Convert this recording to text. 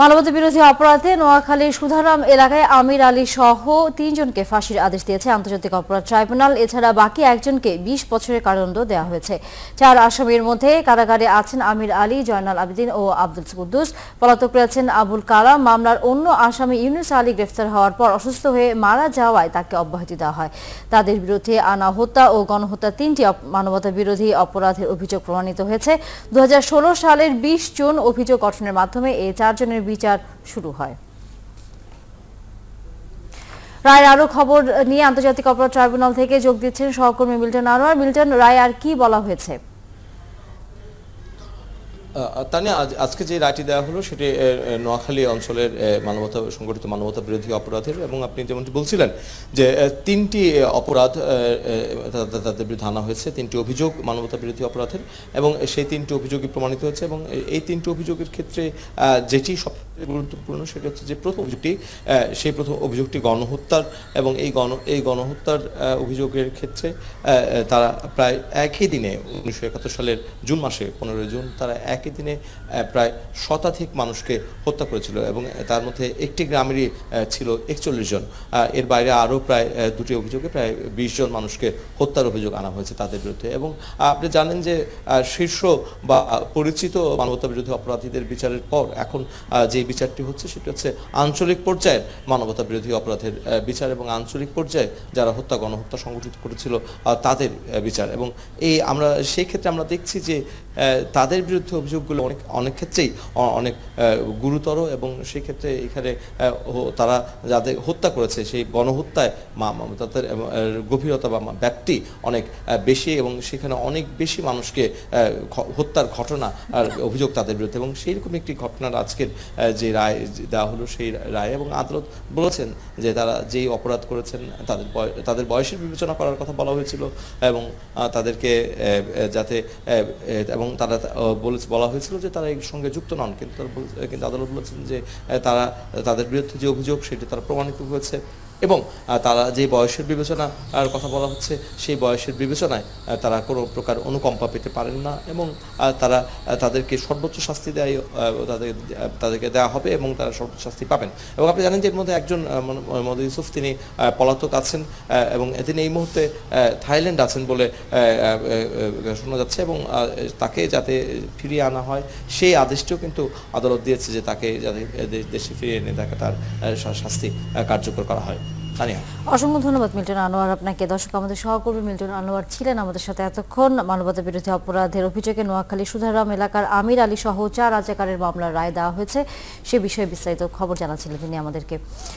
মানবতা বিরোধী অপরাধে নোয়াখালীর সুধারাম এলাকায় আমির আলী সহ তিনজনকে ফাঁসির আদেশ দিয়েছে আন্তর্জাতিক অপরাধ ট্রাইব্যুনাল এছাড়া বাকি একজনকে ২০ বছরের কারণ দেওয়া হয়েছে চার আসামির মধ্যে কারাগারে আছেন আমির আলী জয়নাল আবেদিন ও আব্দুল কুদ্দুস পলাতক রয়েছেন আবুল কালাম মামলার অন্য আসামি ইউনুস আলী গ্রেফতার হওয়ার পর অসুস্থ হয়ে মারা যাওয়ায় তাকে অব্যাহতি দেওয়া হয় তাদের বিরুদ্ধে আনা হত্যা ও গণহত্যা তিনটি মানবতা বিরোধী অপরাধের অভিযোগ প্রমাণিত হয়েছে দু সালের ২০ জুন অভিযোগ গঠনের মাধ্যমে এই চারজনের বিচার শুরু হয় রায়ের আরো খবর নিয়ে আন্তর্জাতিক অপরাধ ট্রাইব্যুনাল থেকে যোগ দিচ্ছেন সহকর্মী মিল্টন আনোয়ার মিল্টন রায় আর কি বলা হয়েছে তানে আজকে যে রায়টি দেওয়া হলো সেটি নোয়াখালী অঞ্চলের মানবতা সংগঠিত মানবতা বিরোধী অপরাধের এবং আপনি যেমনটি বলছিলেন যে তিনটি অপরাধ তাদের বিরুদ্ধে আনা হয়েছে তিনটি অভিযোগ মানবতা বিরোধী অপরাধের এবং সেই তিনটি অভিযোগই প্রমাণিত হয়েছে এবং এই তিনটি অভিযোগের ক্ষেত্রে যেটি সবচেয়ে গুরুত্বপূর্ণ সেটি হচ্ছে যে প্রথম অভিযোগটি সেই প্রথম অভিযোগটি গণহত্যার এবং এই গণ এই গণহত্যার অভিযোগের ক্ষেত্রে তারা প্রায় একই দিনে উনিশশো সালের জুন মাসে পনেরোই জুন তারা এক একই দিনে প্রায় শতাধিক মানুষকে হত্যা করেছিল এবং তার মধ্যে একটি গ্রামেরই ছিল একচল্লিশ জন এর বাইরে আরও প্রায় দুটি অভিযোগে প্রায় বিশ জন মানুষকে হত্যার অভিযোগ আনা হয়েছে তাদের বিরুদ্ধে এবং আপনি জানেন যে শীর্ষ বা পরিচিত মানবতা বিরোধী অপরাধীদের বিচারের পর এখন যে বিচারটি হচ্ছে সেটি হচ্ছে আঞ্চলিক পর্যায়ের মানবতা বিরোধী অপরাধের বিচার এবং আঞ্চলিক পর্যায়ে যারা হত্যা গণহত্যা সংগঠিত করেছিল তাদের বিচার এবং এই আমরা সেই ক্ষেত্রে আমরা দেখছি যে তাদের বিরুদ্ধে অভিযোগগুলো অনেক অনেক ক্ষেত্রেই অনেক গুরুতর এবং সেক্ষেত্রে এখানে তারা যাদের হত্যা করেছে সেই গণহত্যায় তাদের গভীরতা বা ব্যক্তি অনেক বেশি এবং সেখানে অনেক বেশি মানুষকে হত্যার ঘটনা আর অভিযোগ তাদের বিরুদ্ধে এবং সেইরকম একটি ঘটনার আজকের যে রায় দেওয়া হলো সেই রায় এবং আদালত বলেছেন যে তারা যেই অপরাধ করেছেন তাদের তাদের বয়সের বিবেচনা করার কথা বলা হয়েছিল এবং তাদেরকে যাতে এবং তারা বলেছে বলা হয়েছিল যে তারা এই সঙ্গে যুক্ত নন কিন্তু কিন্তু আদালত বলেছেন যে তারা তাদের বিরুদ্ধে যে অভিযোগ সেটি তারা প্রমাণিত হয়েছে এবং তারা যে বয়সের বিবেচনার কথা বলা হচ্ছে সেই বয়সের বিবেচনায় তারা কোনো প্রকার অনুকম্পা পেতে পারেন না এবং তারা তাদেরকে সর্বোচ্চ শাস্তি দেয় তাদের তাদেরকে দেওয়া হবে এবং তারা সর্বোচ্চ শাস্তি পাবেন এবং আপনি জানেন যে এর মধ্যে একজন মোহাম্মদ ইউসুফ তিনি পলাতক আছেন এবং তিনি এই মুহূর্তে থাইল্যান্ড আছেন বলে শোনা যাচ্ছে এবং তাকে যাতে ফিরিয়ে আনা হয় সেই আদেশটিও কিন্তু আদালত দিয়েছে যে তাকে যাতে দেশে ফিরিয়ে এনে তাকে তার শাস্তি কার্যকর করা হয় অসংখ্য ধন্যবাদ মিল্টন আনোয়ার আপনাকে দর্শক আমাদের সহকর্মী মিল্টন আনোয়ার ছিলেন আমাদের সাথে এতক্ষণ মানবতা বিরোধী অপরাধের অভিযোগে নোয়াখালী সুধারাম এলাকার আমির আলী সহ চার রাজাকারের মামলার রায় দেওয়া হয়েছে সে বিষয়ে বিস্তারিত খবর জানাচ্ছিলেন তিনি আমাদেরকে